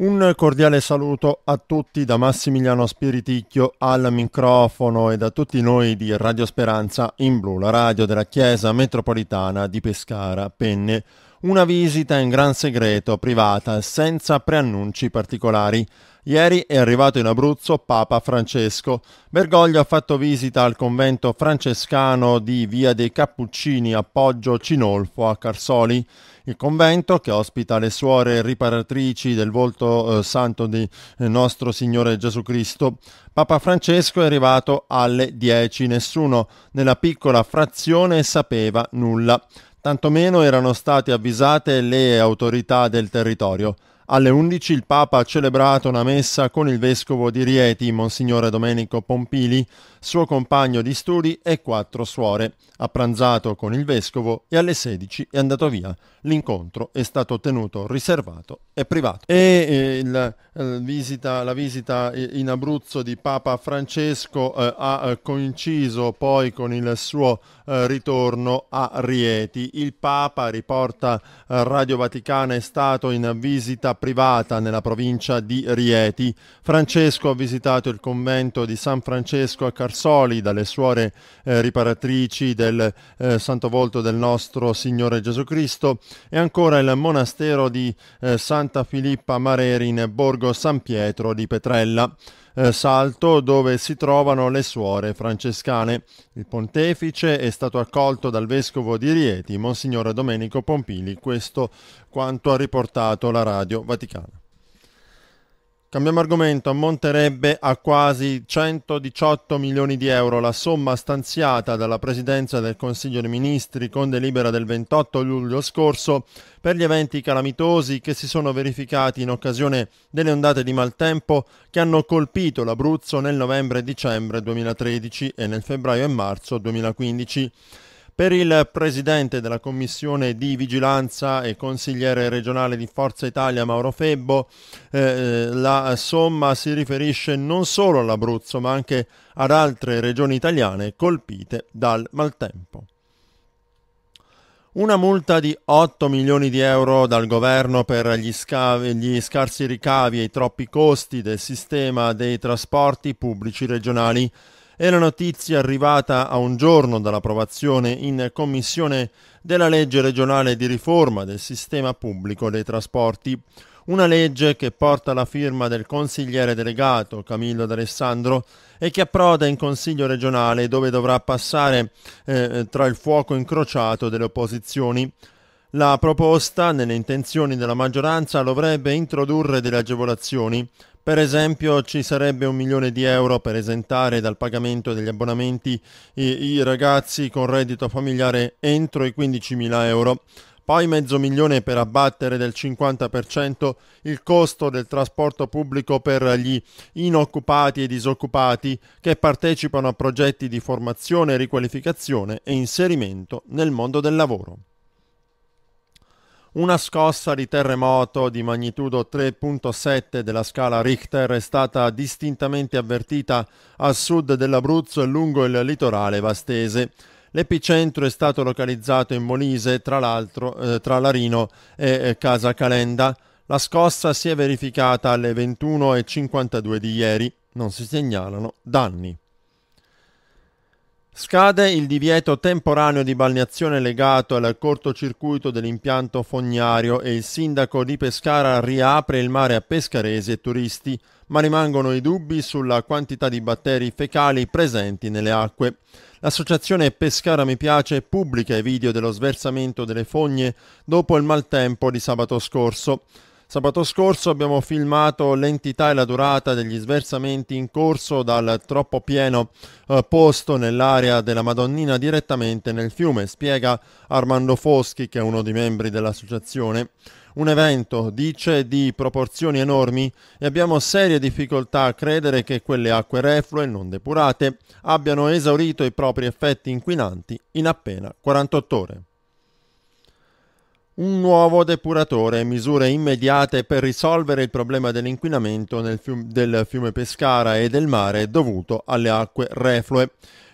Un cordiale saluto a tutti da Massimiliano Spiriticchio al microfono e da tutti noi di Radio Speranza in Blu, la radio della Chiesa Metropolitana di Pescara, Penne. Una visita in gran segreto, privata, senza preannunci particolari Ieri è arrivato in Abruzzo Papa Francesco. Bergoglio ha fatto visita al convento francescano di Via dei Cappuccini a Poggio Cinolfo a Carsoli. Il convento, che ospita le suore riparatrici del volto eh, santo di eh, nostro Signore Gesù Cristo, Papa Francesco è arrivato alle 10. Nessuno nella piccola frazione sapeva nulla. Tantomeno erano state avvisate le autorità del territorio. Alle 11 il Papa ha celebrato una messa con il vescovo di Rieti, Monsignore Domenico Pompili, suo compagno di studi e quattro suore. Ha pranzato con il vescovo e alle 16 è andato via. L'incontro è stato tenuto riservato e privato. E eh, il, il eh, visita, la visita in Abruzzo di Papa Francesco eh, ha eh, coinciso poi con il suo eh, ritorno a Rieti. Il Papa, riporta Radio Vaticana, è stato in visita privata nella provincia di Rieti. Francesco ha visitato il convento di San Francesco a Carsoli dalle suore eh, riparatrici del eh, Santo Volto del nostro Signore Gesù Cristo e ancora il monastero di eh, Santa Filippa Mareri in Borgo San Pietro di Petrella. Eh, salto dove si trovano le suore francescane. Il pontefice è stato accolto dal vescovo di Rieti, Monsignore Domenico Pompili, questo quanto ha riportato la radio Vaticana. Cambiamo argomento, ammonterebbe a quasi 118 milioni di euro la somma stanziata dalla Presidenza del Consiglio dei Ministri con delibera del 28 luglio scorso per gli eventi calamitosi che si sono verificati in occasione delle ondate di maltempo che hanno colpito l'Abruzzo nel novembre e dicembre 2013 e nel febbraio e marzo 2015. Per il presidente della commissione di vigilanza e consigliere regionale di Forza Italia Mauro Febbo, eh, eh, la somma si riferisce non solo all'Abruzzo ma anche ad altre regioni italiane colpite dal maltempo. Una multa di 8 milioni di euro dal governo per gli, scavi, gli, scarsi ricavi e i troppi costi del sistema dei trasporti pubblici regionali è la notizia arrivata a un giorno dall'approvazione in Commissione della legge regionale di riforma del sistema pubblico dei trasporti, una legge che porta la firma del consigliere delegato Camillo D'Alessandro e che approda in Consiglio regionale dove dovrà passare eh, tra il fuoco incrociato delle opposizioni. La proposta, nelle intenzioni della maggioranza, dovrebbe introdurre delle agevolazioni per esempio ci sarebbe un milione di euro per esentare dal pagamento degli abbonamenti i, i ragazzi con reddito familiare entro i 15.000 euro poi mezzo milione per abbattere del 50% il costo del trasporto pubblico per gli inoccupati e disoccupati che partecipano a progetti di formazione, riqualificazione e inserimento nel mondo del lavoro. Una scossa di terremoto di magnitudo 3.7 della scala Richter è stata distintamente avvertita a sud dell'Abruzzo e lungo il litorale vastese. L'epicentro è stato localizzato in Molise, tra l'altro eh, tra Larino e eh, Casa Calenda. La scossa si è verificata alle 21.52 di ieri. Non si segnalano danni. Scade il divieto temporaneo di balneazione legato al cortocircuito dell'impianto fognario e il sindaco di Pescara riapre il mare a pescaresi e turisti, ma rimangono i dubbi sulla quantità di batteri fecali presenti nelle acque. L'associazione Pescara Mi Piace pubblica i video dello sversamento delle fogne dopo il maltempo di sabato scorso. Sabato scorso abbiamo filmato l'entità e la durata degli sversamenti in corso dal troppo pieno eh, posto nell'area della Madonnina direttamente nel fiume, spiega Armando Foschi, che è uno dei membri dell'associazione. Un evento, dice, di proporzioni enormi e abbiamo serie difficoltà a credere che quelle acque reflue non depurate abbiano esaurito i propri effetti inquinanti in appena 48 ore un nuovo depuratore, misure immediate per risolvere il problema dell'inquinamento fiume, del fiume Pescara e del mare dovuto alle acque reflue.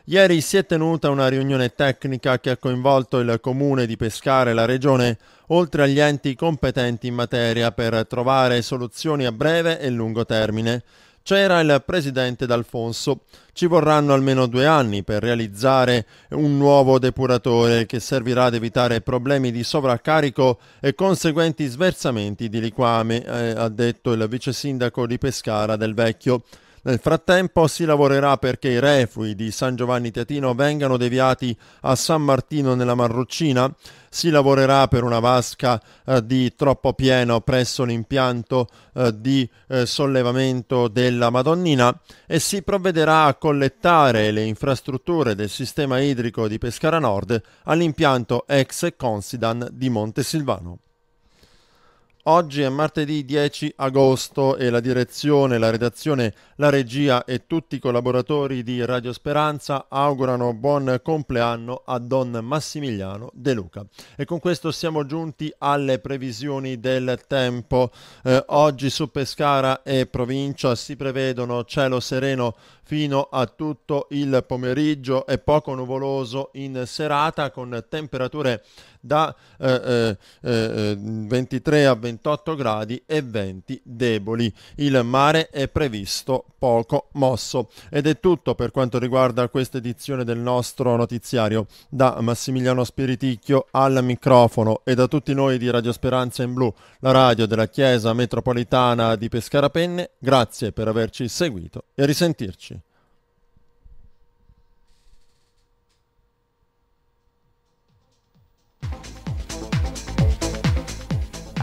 Ieri si è tenuta una riunione tecnica che ha coinvolto il comune di Pescara e la regione, oltre agli enti competenti in materia, per trovare soluzioni a breve e lungo termine c'era il presidente D'Alfonso. Ci vorranno almeno due anni per realizzare un nuovo depuratore che servirà ad evitare problemi di sovraccarico e conseguenti sversamenti di liquame, eh, ha detto il vice sindaco di Pescara del Vecchio. Nel frattempo si lavorerà perché i reflui di San Giovanni Teatino vengano deviati a San Martino nella Marruccina, si lavorerà per una vasca eh, di troppo pieno presso l'impianto eh, di eh, sollevamento della Madonnina e si provvederà a collettare le infrastrutture del sistema idrico di Pescara Nord all'impianto ex Considan di Montesilvano. Oggi è martedì 10 agosto e la direzione, la redazione, la regia e tutti i collaboratori di Radio Speranza augurano buon compleanno a Don Massimiliano De Luca. E con questo siamo giunti alle previsioni del tempo. Eh, oggi su Pescara e provincia si prevedono cielo sereno fino a tutto il pomeriggio e poco nuvoloso in serata con temperature da eh, eh, 23 eh, a 28 gradi e venti deboli. Il mare è previsto poco mosso. Ed è tutto per quanto riguarda questa edizione del nostro notiziario. Da Massimiliano Spiriticchio al microfono e da tutti noi di Radio Speranza in Blu, la radio della Chiesa Metropolitana di Pescarapenne, grazie per averci seguito e risentirci.